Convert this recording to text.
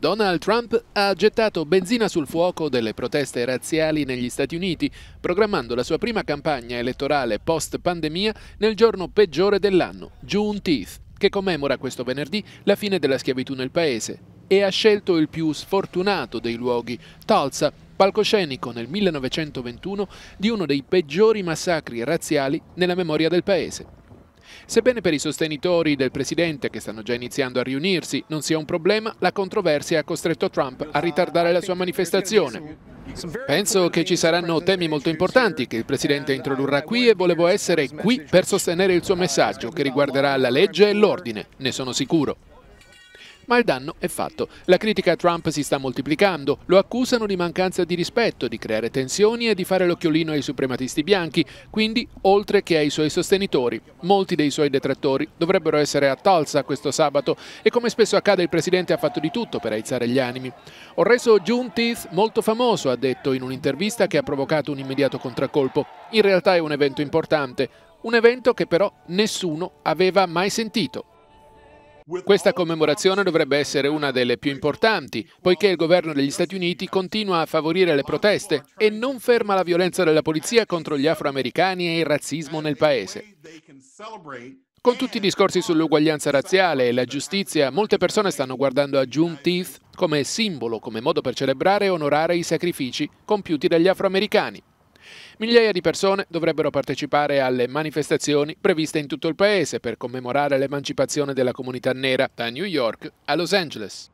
Donald Trump ha gettato benzina sul fuoco delle proteste razziali negli Stati Uniti, programmando la sua prima campagna elettorale post-pandemia nel giorno peggiore dell'anno, Juneteenth, che commemora questo venerdì la fine della schiavitù nel paese. E ha scelto il più sfortunato dei luoghi, Tulsa, palcoscenico nel 1921 di uno dei peggiori massacri razziali nella memoria del paese. Sebbene per i sostenitori del presidente, che stanno già iniziando a riunirsi, non sia un problema, la controversia ha costretto Trump a ritardare la sua manifestazione. Penso che ci saranno temi molto importanti che il Presidente introdurrà qui e volevo essere qui per sostenere il suo messaggio che riguarderà la legge e l'ordine, ne sono sicuro ma il danno è fatto. La critica a Trump si sta moltiplicando, lo accusano di mancanza di rispetto, di creare tensioni e di fare l'occhiolino ai suprematisti bianchi, quindi oltre che ai suoi sostenitori. Molti dei suoi detrattori dovrebbero essere a Tulsa questo sabato e come spesso accade il presidente ha fatto di tutto per aizzare gli animi. Ho reso Juneteenth molto famoso, ha detto in un'intervista che ha provocato un immediato contraccolpo. In realtà è un evento importante, un evento che però nessuno aveva mai sentito. Questa commemorazione dovrebbe essere una delle più importanti, poiché il governo degli Stati Uniti continua a favorire le proteste e non ferma la violenza della polizia contro gli afroamericani e il razzismo nel paese. Con tutti i discorsi sull'uguaglianza razziale e la giustizia, molte persone stanno guardando a Juneteenth come simbolo, come modo per celebrare e onorare i sacrifici compiuti dagli afroamericani. Migliaia di persone dovrebbero partecipare alle manifestazioni previste in tutto il paese per commemorare l'emancipazione della comunità nera da New York a Los Angeles.